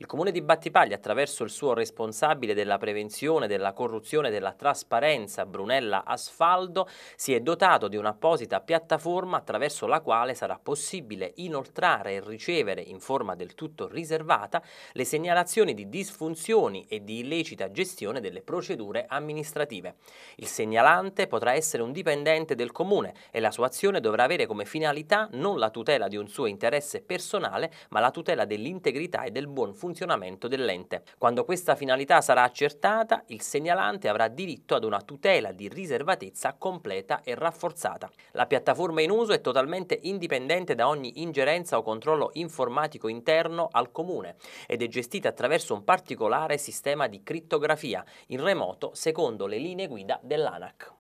Il comune di Battipaglia, attraverso il suo responsabile della prevenzione della corruzione e della trasparenza, Brunella Asfaldo, si è dotato di un'apposita piattaforma attraverso la quale sarà possibile inoltrare e ricevere in forma del tutto riservata le segnalazioni di disfunzioni e di illecita gestione delle procedure amministrative. Il segnalante potrà essere un dipendente del comune e la sua azione dovrà avere come finalità non la tutela di un suo interesse personale, ma la tutela dell'integrità e del buon funzionamento funzionamento dell'ente. Quando questa finalità sarà accertata, il segnalante avrà diritto ad una tutela di riservatezza completa e rafforzata. La piattaforma in uso è totalmente indipendente da ogni ingerenza o controllo informatico interno al comune ed è gestita attraverso un particolare sistema di criptografia in remoto secondo le linee guida dell'ANAC.